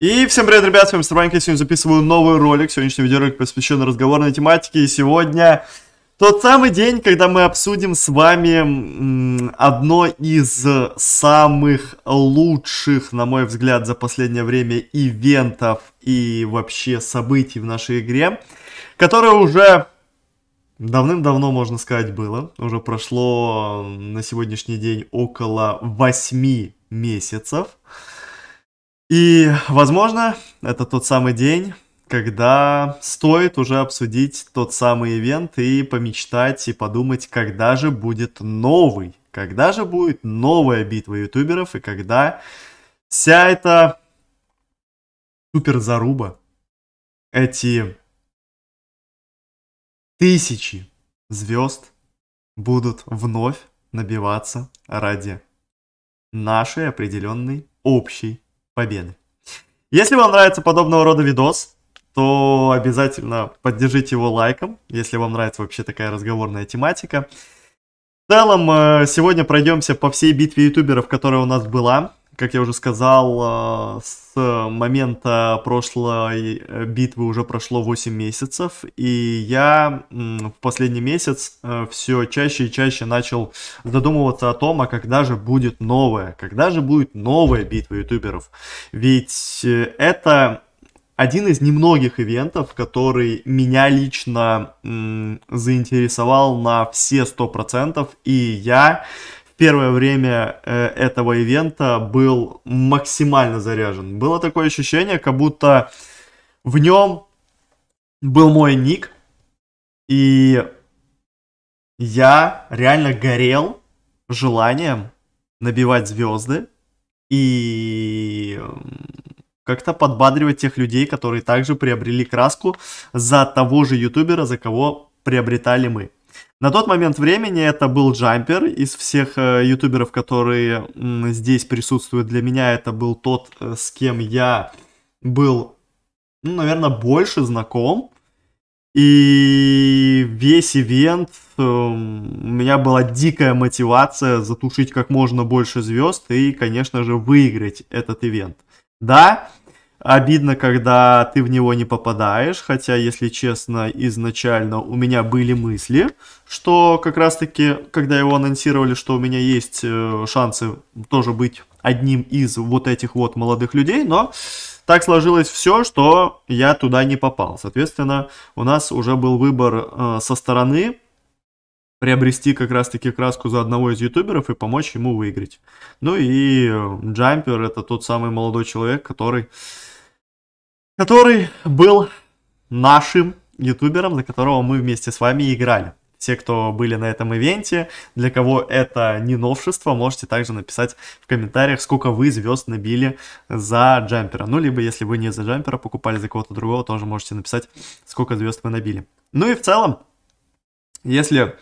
И всем привет, ребят, с вами Старбанк, я сегодня записываю новый ролик, сегодняшний видеоролик посвящен разговорной тематике, и сегодня тот самый день, когда мы обсудим с вами одно из самых лучших, на мой взгляд, за последнее время ивентов и вообще событий в нашей игре, которое уже давным-давно, можно сказать, было, уже прошло на сегодняшний день около 8 месяцев, и, возможно, это тот самый день, когда стоит уже обсудить тот самый ивент и помечтать и подумать, когда же будет новый, когда же будет новая битва ютуберов и когда вся эта суперзаруба, эти тысячи звезд будут вновь набиваться ради нашей определенной общей победы. Если вам нравится подобного рода видос, то обязательно поддержите его лайком, если вам нравится вообще такая разговорная тематика. В целом, э, сегодня пройдемся по всей битве ютуберов, которая у нас была как я уже сказал, э, с момента прошлой э, битвы уже прошло 8 месяцев, и я в последний месяц э, все чаще и чаще начал задумываться о том, а когда же будет новая, когда же будет новая битва ютуберов. Ведь это один из немногих ивентов, который меня лично заинтересовал на все 100%, и я первое время э, этого ивента был максимально заряжен. Было такое ощущение, как будто в нем был мой ник, и я реально горел желанием набивать звезды и как-то подбадривать тех людей, которые также приобрели краску за того же ютубера, за кого приобретали мы. На тот момент времени это был Джампер. Из всех э, ютуберов, которые м, здесь присутствуют, для меня это был тот, э, с кем я был, ну, наверное, больше знаком. И весь ивент э, у меня была дикая мотивация затушить как можно больше звезд и, конечно же, выиграть этот ивент. Да, Обидно, когда ты в него не попадаешь, хотя, если честно, изначально у меня были мысли, что как раз-таки, когда его анонсировали, что у меня есть э, шансы тоже быть одним из вот этих вот молодых людей, но так сложилось все, что я туда не попал. Соответственно, у нас уже был выбор э, со стороны приобрести как раз-таки краску за одного из ютуберов и помочь ему выиграть. Ну и э, Джампер это тот самый молодой человек, который который был нашим ютубером, за которого мы вместе с вами играли. Те, кто были на этом ивенте, для кого это не новшество, можете также написать в комментариях, сколько вы звезд набили за джампера. Ну, либо если вы не за джампера покупали, за кого-то другого, тоже можете написать, сколько звезд вы набили. Ну и в целом, если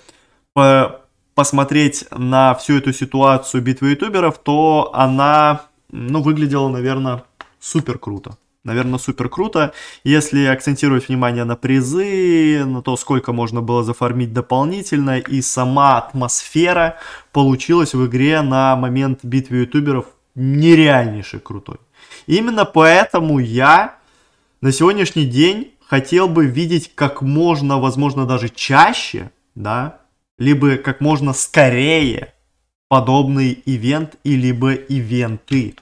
по э, посмотреть на всю эту ситуацию битвы ютуберов, то она, ну, выглядела, наверное, супер круто наверное, супер круто. Если акцентировать внимание на призы, на то, сколько можно было зафармить дополнительно, и сама атмосфера получилась в игре на момент битвы ютуберов нереальнейшей крутой. Именно поэтому я на сегодняшний день хотел бы видеть как можно, возможно, даже чаще, да, либо как можно скорее подобный ивент и либо ивенты.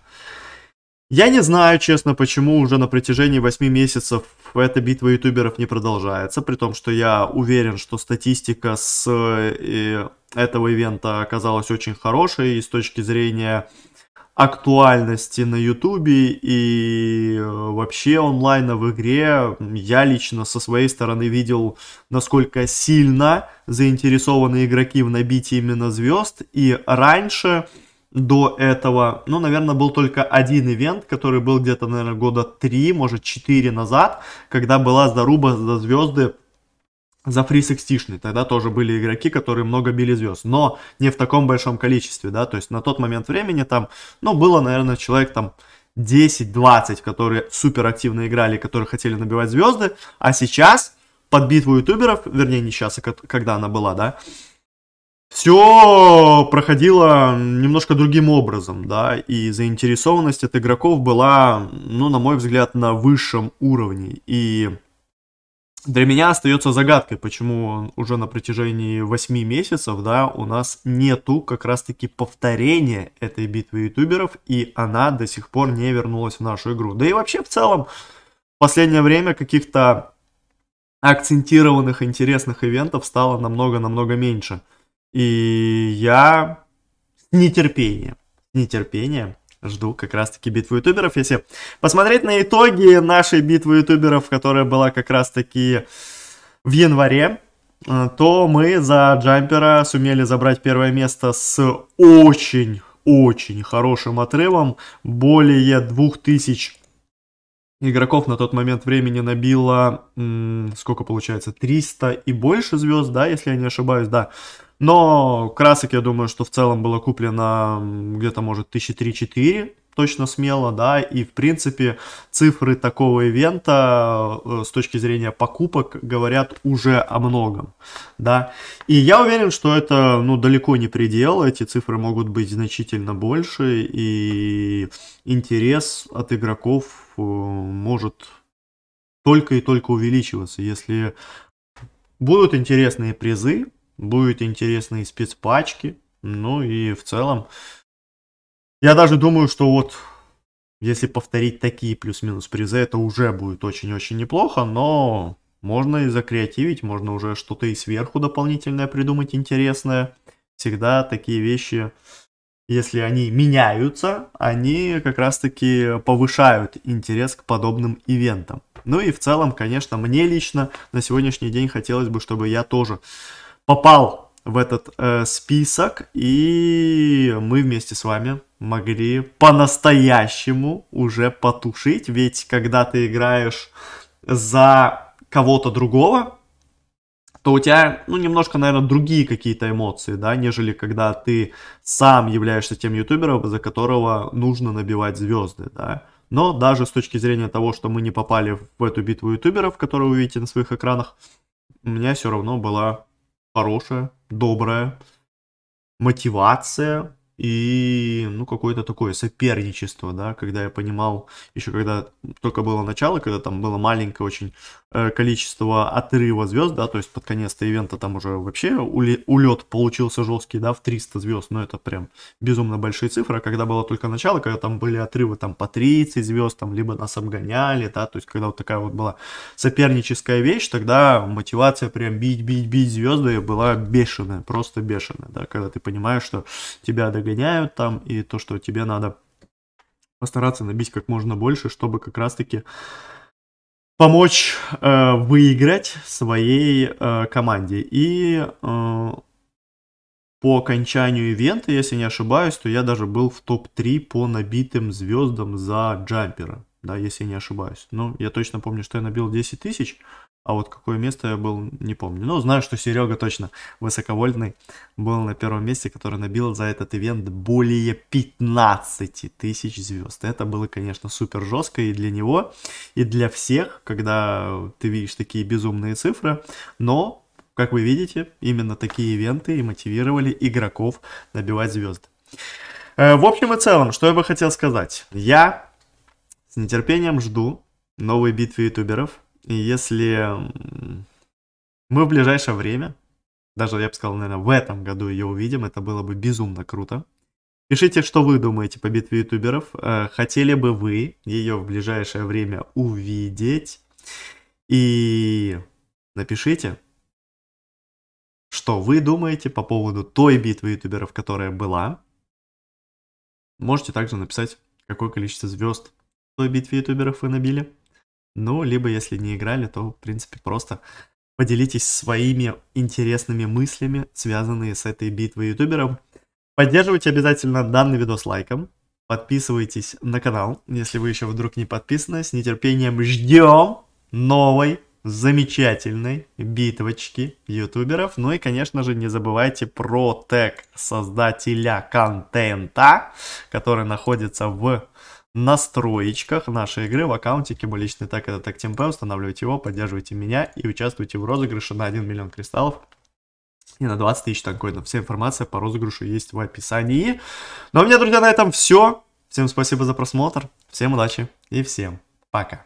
Я не знаю, честно, почему уже на протяжении 8 месяцев эта битва ютуберов не продолжается, при том, что я уверен, что статистика с э, этого ивента оказалась очень хорошей и с точки зрения актуальности на ютубе и э, вообще онлайна в игре. Я лично со своей стороны видел, насколько сильно заинтересованы игроки в набитии именно звезд. И раньше, до этого, ну, наверное, был только один ивент, который был где-то, наверное, года три, может, четыре назад, когда была заруба за звезды за фрисекстишный. Тогда тоже были игроки, которые много били звезд, но не в таком большом количестве, да, то есть на тот момент времени там, ну, было, наверное, человек там 10-20, которые супер активно играли, которые хотели набивать звезды, а сейчас под битву ютуберов, вернее, не сейчас, а когда она была, да, все проходило немножко другим образом, да, и заинтересованность от игроков была, ну, на мой взгляд, на высшем уровне. И для меня остается загадкой, почему уже на протяжении 8 месяцев, да, у нас нету как раз-таки повторения этой битвы ютуберов, и она до сих пор не вернулась в нашу игру. Да и вообще в целом, в последнее время каких-то акцентированных интересных ивентов стало намного-намного меньше – и я с нетерпением, с нетерпением жду как раз-таки битву ютуберов. Если посмотреть на итоги нашей битвы ютуберов, которая была как раз-таки в январе, э, то мы за джампера сумели забрать первое место с очень, очень хорошим отрывом. Более 2000 игроков на тот момент времени набило, сколько получается, 300 и больше звезд, да, если я не ошибаюсь, да. Но красок, я думаю, что в целом было куплено где-то, может, 1003-4 точно смело, да, и в принципе цифры такого ивента э, с точки зрения покупок говорят уже о многом, да, и я уверен, что это, ну, далеко не предел, эти цифры могут быть значительно больше, и интерес от игроков э, может только и только увеличиваться, если будут интересные призы, Будут интересные спецпачки. Ну и в целом, я даже думаю, что вот если повторить такие плюс-минус призы, это уже будет очень-очень неплохо, но можно и закреативить, можно уже что-то и сверху дополнительное придумать интересное. Всегда такие вещи, если они меняются, они как раз-таки повышают интерес к подобным ивентам. Ну и в целом, конечно, мне лично на сегодняшний день хотелось бы, чтобы я тоже попал в этот э, список, и мы вместе с вами могли по-настоящему уже потушить, ведь когда ты играешь за кого-то другого, то у тебя, ну, немножко, наверное, другие какие-то эмоции, да, нежели когда ты сам являешься тем ютубером, за которого нужно набивать звезды, да. Но даже с точки зрения того, что мы не попали в эту битву ютуберов, которую вы видите на своих экранах, у меня все равно была хорошая, добрая мотивация и, ну, какое-то такое соперничество, да, когда я понимал, еще когда только было начало, когда там было маленькое очень Э, количество отрыва звезд, да, то есть под конец-то ивента там уже вообще улет получился жесткий, да, в 300 звезд, но ну, это прям безумно большие цифры, когда было только начало, когда там были отрывы там по 30 звезд, там либо нас обгоняли, да, то есть когда вот такая вот была соперническая вещь, тогда мотивация прям бить, бить, бить звезды была бешеная, просто бешеная, да, когда ты понимаешь, что тебя догоняют там и то, что тебе надо постараться набить как можно больше, чтобы как раз-таки помочь э, выиграть своей э, команде. И э, по окончанию ивента, если не ошибаюсь, то я даже был в топ-3 по набитым звездам за джампера, да, если не ошибаюсь. Ну, я точно помню, что я набил 10 тысяч, а вот какое место я был, не помню. Но ну, знаю, что Серега точно высоковольтный был на первом месте, который набил за этот ивент более 15 тысяч звезд. Это было, конечно, супер жестко и для него, и для всех, когда ты видишь такие безумные цифры. Но, как вы видите, именно такие ивенты и мотивировали игроков набивать звезды. Э, в общем и целом, что я бы хотел сказать. Я с нетерпением жду новой битвы ютуберов – если мы в ближайшее время, даже я бы сказал, наверное, в этом году ее увидим, это было бы безумно круто. Пишите, что вы думаете по битве ютуберов. Э, хотели бы вы ее в ближайшее время увидеть? И напишите, что вы думаете по поводу той битвы ютуберов, которая была. Можете также написать, какое количество звезд в той битве ютуберов вы набили. Ну, либо если не играли, то, в принципе, просто поделитесь своими интересными мыслями, связанные с этой битвой ютубером. Поддерживайте обязательно данный видос лайком. Подписывайтесь на канал, если вы еще вдруг не подписаны. С нетерпением ждем новой замечательной битвочки ютуберов. Ну и, конечно же, не забывайте про тег создателя контента, который находится в настроечках нашей игры в аккаунте мой личный так это так темп устанавливайте его поддерживайте меня и участвуйте в розыгрыше на 1 миллион кристаллов и на 20 тысяч танкоинов. Вся информация по розыгрышу есть в описании. Ну а у меня, друзья, на этом все. Всем спасибо за просмотр, всем удачи и всем пока.